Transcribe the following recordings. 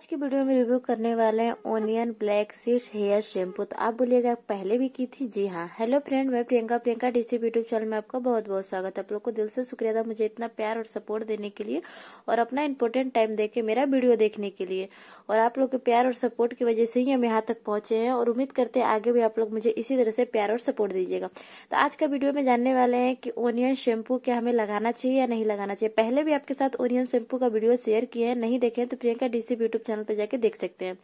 आज की वीडियो में रिव्यू करने वाले हैं onion black seeds hair shampoo तो आप बोलिएगा पहले भी की थी जी हाँ हेलो फ्रेंड मैं Priyanka Priyanka DC YouTube channel में आपका बहुत बहुत स्वागत है आप लोग को दिल से शुक्रिया था मुझे इतना प्यार और सपोर्ट देने के लिए और अपना इम्पोर्टेंट टाइम दे मेरा वीडियो देखने के लिए और आप लोग के प्यार और सपोर्ट की वजह से ही हम यहाँ तक पहुंचे हैं और उम्मीद करते हैं आगे भी आप लोग मुझे इसी तरह से प्यार और सपोर्ट दीजिएगा तो आज का वीडियो में जानने वाले हैं कि ओनियन शैम्पू क्या हमें लगाना चाहिए या नहीं लगाना चाहिए पहले भी आपके साथ ओनियन शैम्पू का वीडियो शेयर किया है नहीं देखे तो प्रियंका डीसी यूट्यूब चैनल पर जाके देख सकते हैं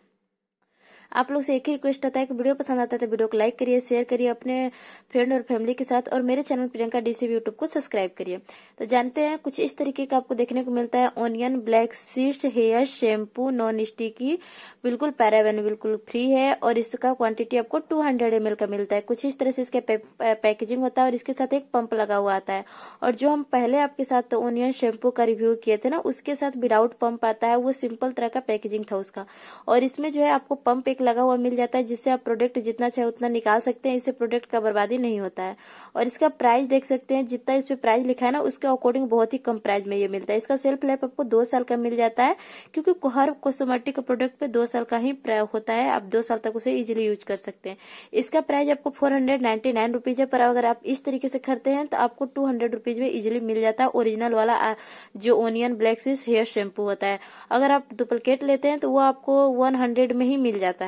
आप लोग से एक ही रिक्वेस्ट आता है कि वीडियो पसंद आता है तो वीडियो को लाइक करिए शेयर करिए अपने फ्रेंड और फैमिली के साथ और मेरे चैनल प्रियंका डीसीबी यूट्यूब को सब्सक्राइब करिए तो जानते हैं कुछ इस तरीके का आपको देखने को मिलता है onion black seeds hair shampoo non sticky बिल्कुल पैरावेन बिल्कुल फ्री है और इसका क्वांटिटी आपको टू हंड्रेड का मिलता है कुछ इस तरह से इसका पैकेजिंग होता है और इसके साथ एक पंप लगा हुआ आता है और जो हम पहले आपके साथ ओनियन शैम्पू का रिव्यू किए थे ना उसके साथ विदाउट पंप आता है वो सिंपल तरह का पैकेजिंग था उसका और इसमें जो है आपको पंप एक लगा हुआ मिल जाता है जिससे आप प्रोडक्ट जितना चाहे उतना निकाल सकते हैं इससे प्रोडक्ट का बर्बादी नहीं होता है और इसका प्राइस देख सकते हैं जितना इस पे प्राइस लिखा है ना उसके अकॉर्डिंग बहुत ही कम प्राइस में ये मिलता है इसका सेल्फ लाइफ आपको दो साल का मिल जाता है क्योंकि हर कॉस्मेटिक प्रोडक्ट पे दो साल का ही होता है आप दो साल तक उसे इजिली यूज कर सकते हैं इसका प्राइस आपको four hundred ninety nine rupees है पर अगर आप इस तरीके से खरीदते हैं तो आपको टू हंड्रेड रुपीज में इजिली मिल जाता है ओरिजिनल वाला जो ओनियन ब्लैक हेयर शैम्पू होता है अगर आप डुप्लीकेट लेते हैं तो वो आपको वन हंड्रेड में ही मिल जाता है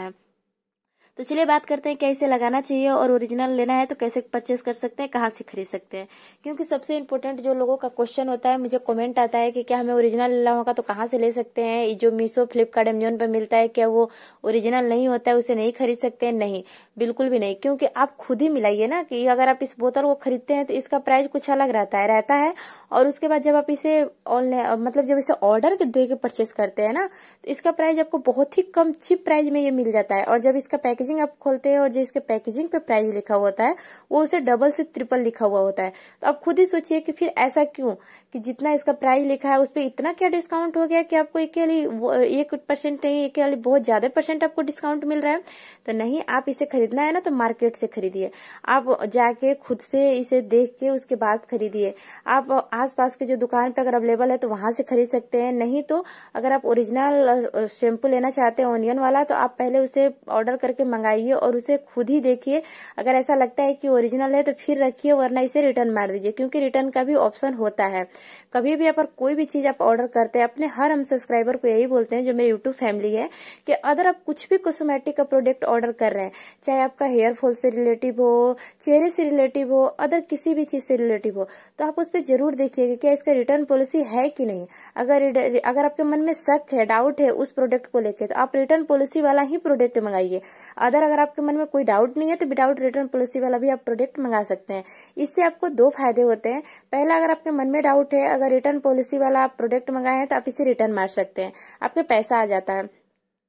तो चलिए बात करते हैं कैसे लगाना चाहिए और ओरिजिनल लेना है तो कैसे परचेस कर सकते हैं कहाँ से खरीद सकते हैं क्योंकि सबसे इम्पोर्टेंट जो लोगों का क्वेश्चन होता है मुझे कमेंट आता है कि क्या हमें ओरिजिनल लेना होगा तो कहाँ से ले सकते हैं जो मीशो फ्लिपकार्ट एमेजोन पर मिलता है क्या वो ओरिजिनल नहीं होता है उसे नहीं खरीद सकते हैं नहीं बिल्कुल भी नहीं क्योंकि आप खुद ही मिलाइए ना कि अगर आप इस बोतल को खरीदते हैं तो इसका प्राइस कुछ अलग रहता है रहता है और उसके बाद जब आप इसे ऑनलाइन मतलब जब इसे ऑर्डर दे के परचेस करते हैं ना तो इसका प्राइस आपको बहुत ही कम चीप प्राइस में ये मिल जाता है और जब इसका पैकेज पैकेजिंग आप खोलते हैं और जिसके पैकेजिंग पे प्राइस लिखा हुआ होता है वो उसे डबल से ट्रिपल लिखा हुआ होता है तो आप खुद ही सोचिए कि फिर ऐसा क्यों कि जितना इसका प्राइस लिखा है उस पर इतना क्या डिस्काउंट हो गया कि आपको एक एक परसेंट नहीं एक बहुत ज्यादा परसेंट आपको डिस्काउंट मिल रहा है तो नहीं आप इसे खरीदना है ना तो मार्केट से खरीदिए आप जाके खुद से इसे देख के उसके बाद खरीदिए आप आसपास के जो दुकान पे अगर अवेलेबल है तो वहां से खरीद सकते हैं नहीं तो अगर आप ओरिजिनल शैम्पू लेना चाहते हैं ऑनियन वाला तो आप पहले उसे ऑर्डर करके मंगाइए और उसे खुद ही देखिए अगर ऐसा लगता है कि ओरिजिनल है तो फिर रखिए वरना इसे रिटर्न मार दीजिए क्योंकि रिटर्न का भी ऑप्शन होता है कभी भी आप कोई भी चीज आप ऑर्डर करते हैं अपने हर हम सब्सक्राइबर को यही बोलते हैं जो मेरी यूट्यूब फैमिली है कि अगर आप कुछ भी कॉस्मेटिक का प्रोडक्ट ऑर्डर कर रहे हैं चाहे आपका हेयर फॉल से रिलेटिव हो चेहरे से रिलेटिव हो अदर किसी भी चीज से रिलेटिव हो तो आप उस पर जरूर देखिएगा क्या इसका रिटर्न पॉलिसी है कि नहीं अगर अगर आपके मन में शक है डाउट है उस प्रोडक्ट को लेकर तो आप रिटर्न पॉलिसी वाला ही प्रोडक्ट मंगाइए अदर अगर आपके मन में कोई डाउट नहीं है तो विदाउट रिटर्न पॉलिसी वाला भी आप प्रोडक्ट मंगा सकते हैं इससे आपको दो फायदे होते हैं पहला अगर आपके मन में डाउट है अगर रिटर्न पॉलिसी वाला आप प्रोडक्ट मंगाए तो आप इसे रिटर्न मार सकते हैं आपके पैसा आ जाता है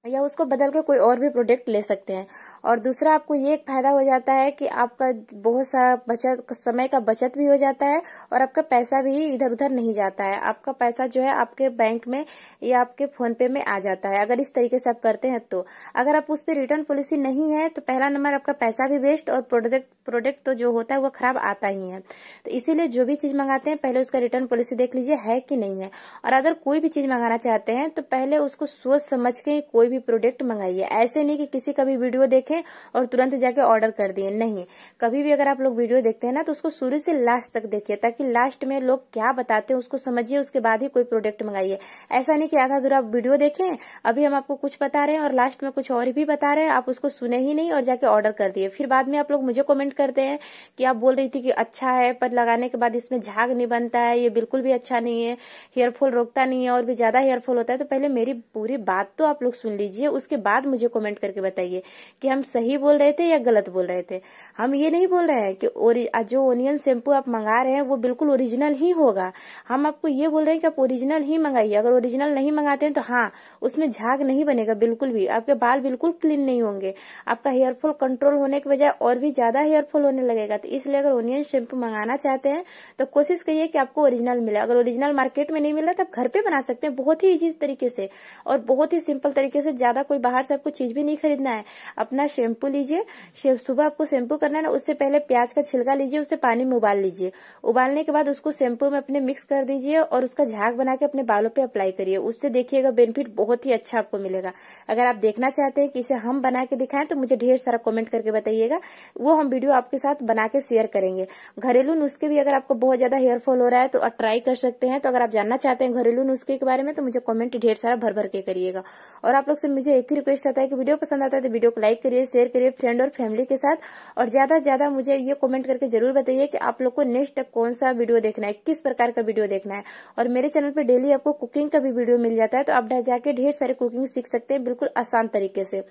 या उसको बदल के कोई और भी प्रोडक्ट ले सकते हैं और दूसरा आपको ये एक फायदा हो जाता है कि आपका बहुत सारा बचत समय का बचत भी हो जाता है और आपका पैसा भी इधर उधर नहीं जाता है आपका पैसा जो है आपके बैंक में या आपके फोन पे में आ जाता है अगर इस तरीके से आप करते हैं तो अगर आप उस पर रिटर्न पॉलिसी नहीं है तो पहला नंबर आपका पैसा भी वेस्ट और प्रोडक्ट प्रोडक्ट तो जो होता है वो खराब आता ही है तो इसीलिए जो भी चीज मंगाते हैं पहले उसका रिटर्न पॉलिसी देख लीजिए है कि नहीं है और अगर कोई भी चीज मंगाना चाहते हैं तो पहले उसको सोच समझ के कोई भी प्रोडक्ट मंगाइए ऐसे नहीं कि किसी का भी वीडियो देख देखें और तुरंत जाके ऑर्डर कर दिए नहीं कभी भी अगर आप लोग वीडियो देखते हैं ना तो उसको शुरू से लास्ट तक देखिए ताकि लास्ट में लोग क्या बताते हैं उसको समझिए उसके बाद ही कोई प्रोडक्ट मंगाइए ऐसा नहीं कि आधा आप वीडियो देखें अभी हम आपको कुछ बता रहे हैं और लास्ट में कुछ और भी बता रहे हैं आप उसको सुने ही नहीं और जाके ऑर्डर कर दिए फिर बाद में आप लोग मुझे कॉमेंट करते हैं कि आप बोल रही थी कि अच्छा है पर लगाने के बाद इसमें झाग नहीं बनता है ये बिल्कुल भी अच्छा नहीं है हेयरफॉल रोकता नहीं है और भी ज्यादा हेयरफॉल होता है तो पहले मेरी पूरी बात तो आप लोग सुन लीजिए उसके बाद मुझे कमेंट करके बताइए कि हम हम सही बोल रहे थे या गलत बोल रहे थे हम ये नहीं बोल रहे हैं कि जो ओनियन शैम्पू आप मंगा रहे हैं वो बिल्कुल ओरिजिनल ही होगा हम आपको ये बोल रहे हैं कि आप ओरिजिनल ही मंगाइए अगर ओरिजिनल नहीं मंगाते हैं तो हाँ उसमें झाग नहीं बनेगा बिल्कुल भी आपके बाल बिल्कुल क्लीन नहीं होंगे आपका हेयरफॉल कंट्रोल होने के बजाय और भी ज्यादा हेयरफॉल होने लगेगा तो इसलिए अगर ओनियन शैम्पू मंगाना चाहते हैं तो कोशिश करिए कि आपको ओरिजिनल मिले अगर ओरिजिनल मार्केट में नहीं मिल रहा तो आप घर पे बना सकते हैं बहुत ही इजी तरीके से और बहुत ही सिंपल तरीके से ज्यादा कोई बाहर से आपको चीज भी नहीं खरीदना है अपना शैम्पू लीजिए सुबह आपको शैम्पू करना है ना उससे पहले प्याज का छिलका लीजिए उसे पानी में उबाल लीजिए उबालने के बाद उसको शैम्पू में अपने मिक्स कर दीजिए और उसका झाग बना के अपने बालों पे अप्लाई करिए उससे देखिएगा बेनिफिट बहुत ही अच्छा आपको मिलेगा अगर आप देखना चाहते हैं कि इसे हम बना के दिखाएं तो मुझे ढेर सारा कॉमेंट करके बताइएगा वो हम वीडियो आपके साथ बना के शेयर करेंगे घरेलू नुस्खे भी अगर आपको बहुत ज्यादा हेयर फॉल हो रहा है तो आप ट्राई कर सकते हैं तो अगर आप जानना चाहते हैं घरेलू नुस्खे के बारे में तो मुझे कॉमेंट ढेर सारा भर भर के करिएगा और आप लोग से मुझे एक ही रिक्वेस्ट आता है कि वीडियो पसंद आता है तो वीडियो को लाइक करिए करिए शेयर करिए फ्रेंड और फैमिली के साथ और ज्यादा ज्यादा मुझे ये कमेंट करके जरूर बताइए कि आप लोग को नेक्स्ट कौन सा वीडियो देखना है किस प्रकार का वीडियो देखना है और मेरे चैनल पर डेली आपको कुकिंग का भी वीडियो मिल जाता है तो आप जाके ढेर सारे कुकिंग सीख सकते हैं बिल्कुल आसान तरीके से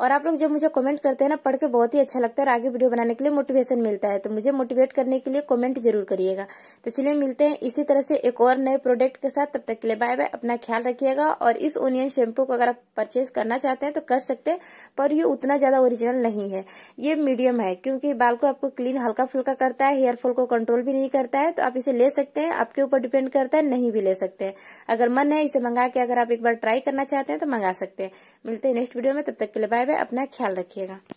और आप लोग जब मुझे कमेंट करते हैं ना पढ़ के बहुत ही अच्छा लगता है और आगे वीडियो बनाने के लिए मोटिवेशन मिलता है तो मुझे मोटिवेट करने के लिए कमेंट जरूर करिएगा तो चलिए मिलते हैं इसी तरह से एक और नए प्रोडक्ट के साथ तब तक के लिए बाय बाय अपना ख्याल रखिएगा और इस ओनियन शैम्पू को अगर आप परचेज करना चाहते हैं तो कर सकते हैं पर ये उतना ज्यादा ओरिजिनल नहीं है ये मीडियम है क्योंकि बाल को आपको क्लीन हल्का फुल्का करता है हेयर फॉल को कंट्रोल भी नहीं करता है तो आप इसे ले सकते हैं आपके ऊपर डिपेंड करता है नहीं भी ले सकते हैं अगर मन है इसे मंगा के अगर आप एक बार ट्राई करना चाहते हैं तो मंगा सकते हैं मिलते हैं नेक्स्ट वीडियो में तब तक के लिए बाय बाय बाय अपना ख्याल रखिएगा